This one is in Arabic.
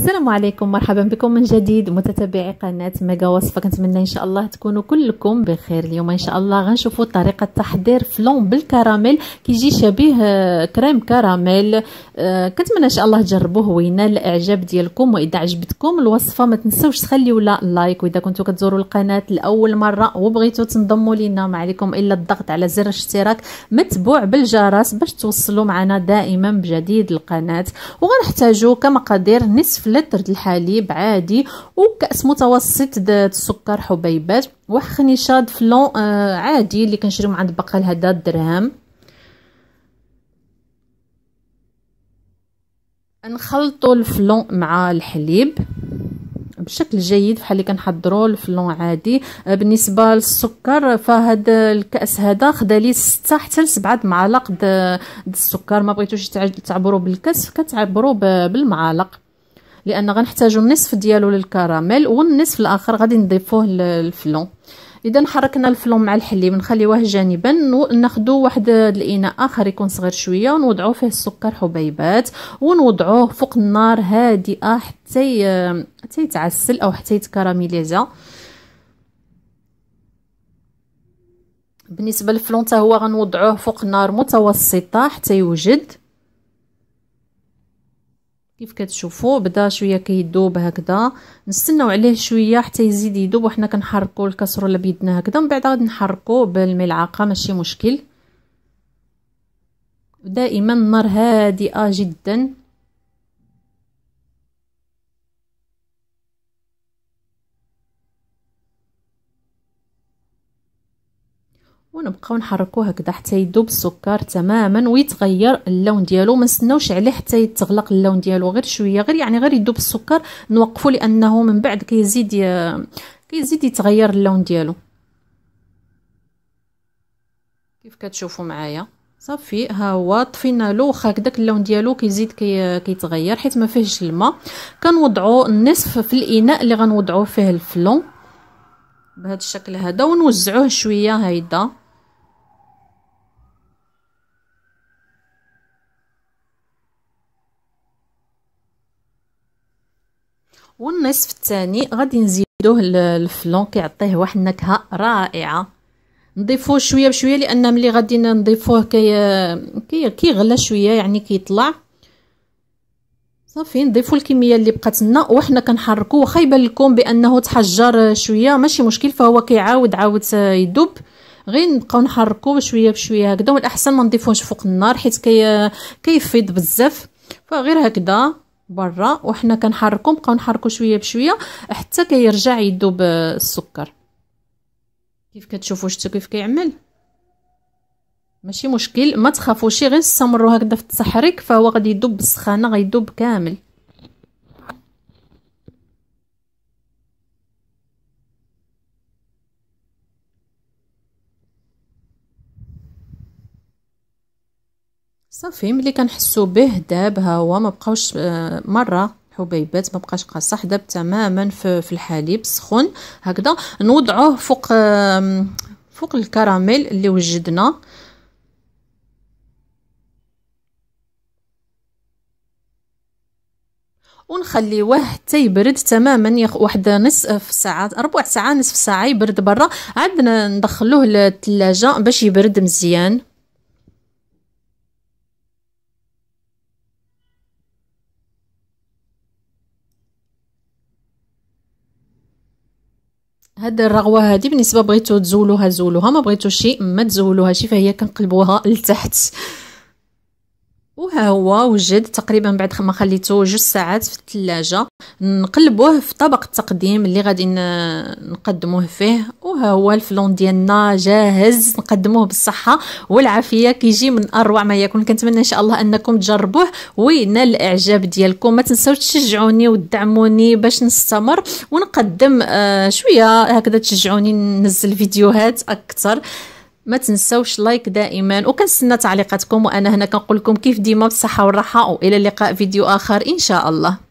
السلام عليكم مرحبا بكم من جديد متتبعي قناه ميغا وصفه كنتمنى ان شاء الله تكونوا كلكم بخير اليوم ان شاء الله غنشوفوا طريقه تحضير فلون بالكراميل كيجي شبيه آه، كريم كراميل آه، كنتمنى ان شاء الله تجربوه وينال الاعجاب ديالكم واذا عجبتكم الوصفه ما تنسوش تخليوا لا لايك واذا كنتوا كتزوروا القناه لاول مره وبغيتوا تنضموا لينا ما عليكم الا الضغط على زر الاشتراك متبوع بالجرس باش توصلوا معنا دائما بجديد القناه وغنحتاجوا كمقادير نصف فلتر لتر الحليب عادي وكاس متوسط د السكر حبيبات واحد خنيشه د فلون آه، عادي اللي كنشريو مع البقال هذا الدرهم نخلطوا الفلون مع الحليب بشكل جيد بحال اللي كنحضروا الفلون عادي آه، بالنسبه للسكر فهاد الكاس هذا خدا لي 6 حتى ل 7 معالق د السكر ما بغيتوش تعبروا بالكاس كتعبروا بالمعالق لان غنحتاجو النصف ديالو للكراميل والنصف الاخر غادي نضيفوه للفلون اذا حركنا الفلون مع الحليب نخليوه جانبا ناخذ واحد الاناء اخر يكون صغير شويه ونوضعو فيه السكر حبيبات ونوضعوه فوق النار هادئه حتى حتى يتعسل او حتى يتكراميليزا بالنسبه للفلون حتى هو غنوضعوه فوق نار متوسطه حتى يوجد كيف كتشوفوا بدا شويه كيدوب هكذا نستناو عليه شويه حتى يزيد يدوب وحنا كنحركوا الكسروله بيدنا هكذا من بعد غادي نحركوا بالملعقه ماشي مشكل دائما النار هادئه جدا ونبقاو نحركوه هكذا حتى يذوب السكر تماما ويتغير اللون ديالو ما نستناوش عليه حتى يتغلق اللون ديالو غير شويه غير يعني غير يذوب السكر نوقفو لانه من بعد كيزيد كيزيد يتغير اللون ديالو كيف كتشوفوا معايا صافي ها هو طفينا له واخا داك اللون ديالو كيزيد كي كيتغير حيت ما فيهش الماء كنوضعوا النصف في الاناء اللي غنوضعوا فيه الفلون بهذا الشكل هذا ونوزعوه شويه هيدا والنصف الثاني غادي نزيدوه الفلون كيعطيه واحد النكهه رائعه نضيفوه شويه بشويه لان ملي غادي نضيفوه كي كي كيغلى شويه يعني كيطلع صافي نضيفوا الكميه اللي بقات لنا وحنا كنحركوا واخا يبان لكم بانه تحجر شويه ماشي مشكل فهو كيعاود عاود يدوب غير نبقاو نحركوا شويه بشويه هكذا والاحسن ما نضيفوهش فوق النار حيت كي كيفيض بزاف فغير هكذا برا وحنا كنحركو نبقاو نحركو شويه بشويه حتى كيرجع يذوب آه، السكر كيف كتشوفوا شتو كيف كيعمل ماشي مشكل ما تخافوش غير استمروا هكذا في التحريك فهو غادي يذوب بالسخانه غيذوب كامل صافي ملي كنحسو به داب ها هو ما بقاوش آه، مره حبيبات ما بقاش قاصح داب تماما في الحليب سخون هكذا نوضعوه فوق فوق الكراميل اللي وجدنا ونخليوه حتى يبرد تماما واحد نصف ساعه ربع ساعه نصف ساعه يبرد برا عاد ندخلوه للثلاجه باش يبرد مزيان هاد الرغوه هادي بالنسبه بغيتو تزولوها زولوها ما بغيتوش شي ما تزولوها شي فهي كنقلبوها لتحت وها هو وجد تقريبا بعد ما خليته جوج ساعات في الثلاجة نقلبوه في طبق التقديم اللي غادي نقدموه فيه وها هو الفلون ديالنا جاهز نقدموه بالصحة والعافية كيجي من اروع ما يكون كنتمنى ان شاء الله انكم تجربوه وينال الاعجاب ديالكم ما تنساوش تشجعوني وتدعموني باش نستمر ونقدم آه شوية هكذا تشجعوني ننزل فيديوهات اكثر ما تنسوش لايك دائما وكنستنى تعليقاتكم وانا هنا كنقول لكم كيف ديما بالصحه والراحه والى اللقاء فيديو اخر ان شاء الله